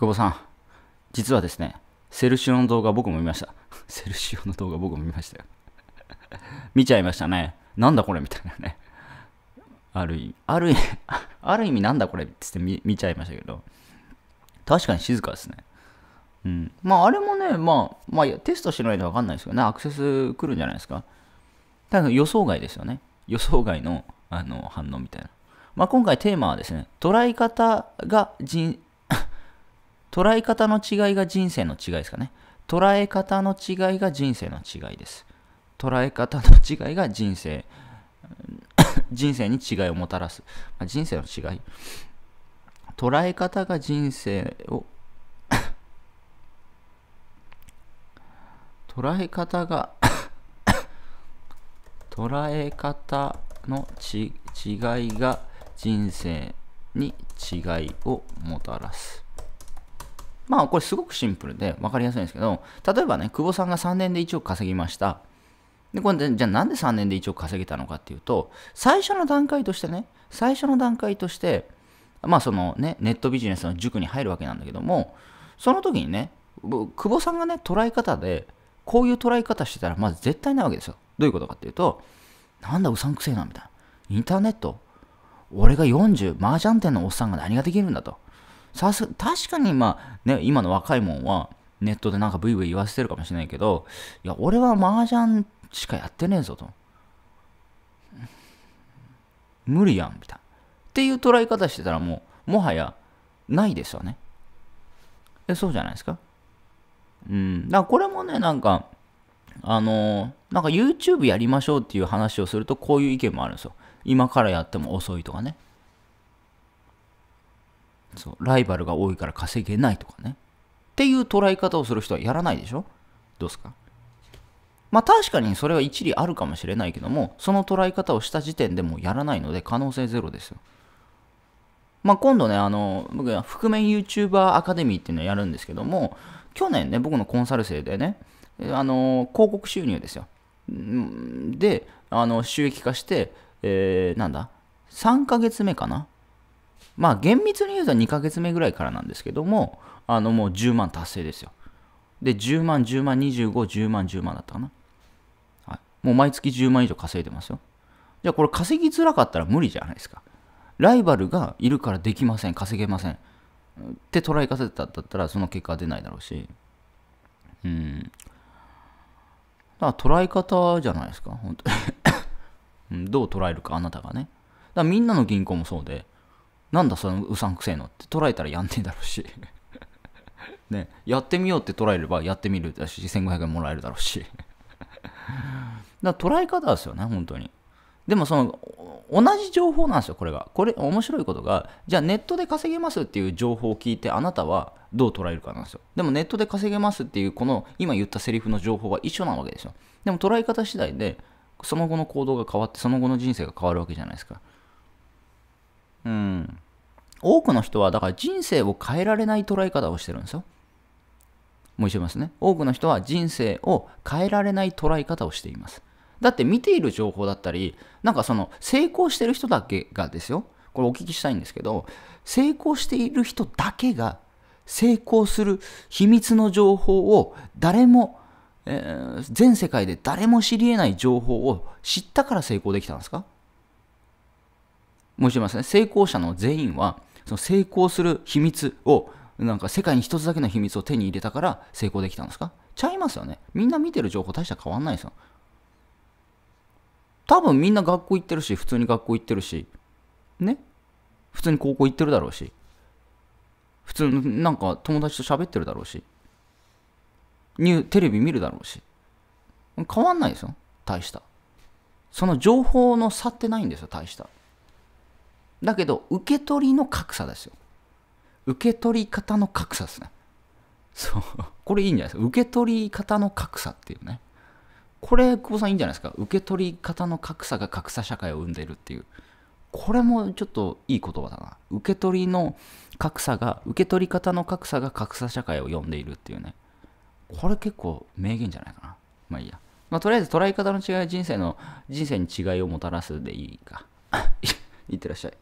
久保さん、実はですね、セルシオの動画僕も見ました。セルシオの動画僕も見ましたよ。見ちゃいましたね。なんだこれみたいなね。ある意味、ある意味、ある意味なんだこれって見見ちゃいましたけど。確かに静かですね。うん。まああれもね、まあ、まあテストしてないとわかんないですけどね、アクセス来るんじゃないですか。ただ予想外ですよね。予想外のあの反応みたいな。まあ今回テーマはですね、捉え方が人捉え方の違いが人生の違いですかね。捉え方の違いが人生の違いです。捉え方の違いが人生、人生に違いをもたらす。まあ、人生の違い。捉え方が人生を 捉え方が 捉え方の違いが人生に違いをもたらす。まあこれすごくシンプルで分かりやすいんですけど、例えばね、久保さんが3年で1億稼ぎました。で、これで、じゃあなんで3年で1億稼げたのかっていうと、最初の段階としてね、最初の段階として、まあそのね、ネットビジネスの塾に入るわけなんだけども、その時にね、久保さんがね、捉え方で、こういう捉え方してたら、まず絶対ないわけですよ。どういうことかっていうと、なんだうさんくせえな、みたいな。インターネット俺が40、麻雀店のおっさんが何ができるんだと。さす確かにまあね今の若いもんはネットでなんかブイブイ言わせてるかもしれないけどいや俺は麻雀しかやってねえぞと無理やんみたいなっていう捉え方してたらもうもはやないですよねえそうじゃないですかうんだからこれもねなんかあのー、なんか YouTube やりましょうっていう話をするとこういう意見もあるんですよ今からやっても遅いとかねそうライバルが多いから稼げないとかねっていう捉え方をする人はやらないでしょどうすかまあ確かにそれは一理あるかもしれないけどもその捉え方をした時点でもやらないので可能性ゼロですよまあ今度ねあの僕は覆面 YouTuber アカデミーっていうのをやるんですけども去年ね僕のコンサル生でねあの広告収入ですよであの収益化して、えー、なんだ3ヶ月目かなまあ厳密に言うと2ヶ月目ぐらいからなんですけども、あのもう10万達成ですよ。で、10万、10万、25、10万、10万だったかな。はい、もう毎月10万以上稼いでますよ。じゃあこれ稼ぎづらかったら無理じゃないですか。ライバルがいるからできません、稼げません。って捉えかせんだったらその結果は出ないだろうし。うん。だから捉え方じゃないですか、本当に どう捉えるか、あなたがね。だからみんなの銀行もそうで、なんだそのうさんくせえのって捉えたらやんねえだろうし ね、やってみようって捉えればやってみるだし、1500円もらえるだろうし だから捉え方ですよね、本当に。でもその、同じ情報なんですよ、これが。これ、面白いことが、じゃあネットで稼げますっていう情報を聞いて、あなたはどう捉えるかなんですよ。でもネットで稼げますっていう、この今言ったセリフの情報は一緒なわけですよ。でも捉え方次第で、その後の行動が変わって、その後の人生が変わるわけじゃないですか。うん。多くの人は、だから人生を変えられない捉え方をしてるんですよ。もう上度言いますね。多くの人は人生を変えられない捉え方をしています。だって見ている情報だったり、なんかその成功してる人だけがですよ。これお聞きしたいんですけど、成功している人だけが成功する秘密の情報を誰も、えー、全世界で誰も知り得ない情報を知ったから成功できたんですか申しますね。成功者の全員は、その成功する秘密を、なんか世界に一つだけの秘密を手に入れたから成功できたんですかちゃいますよね。みんな見てる情報大した変わんないですよ。多分みんな学校行ってるし、普通に学校行ってるし、ね普通に高校行ってるだろうし、普通のなんか友達と喋ってるだろうし、ニューテレビ見るだろうし、変わんないですよ。大した。その情報の差ってないんですよ、大した。だけど受け取りの格差ですよ受け取り方の格差ですねそうこれいいんじゃないですか受け取り方の格差っていうねこれ久保さんいいんじゃないですか受け取り方の格差が格差社会を生んでるっていうこれもちょっといい言葉だな受け取りの格差が受け取り方の格差が格差社会を呼んでいるっていうねこれ結構名言じゃないかなまあいいやまあとりあえず捉え方の違いは人生の人生に違いをもたらすでいいか いってらっしゃい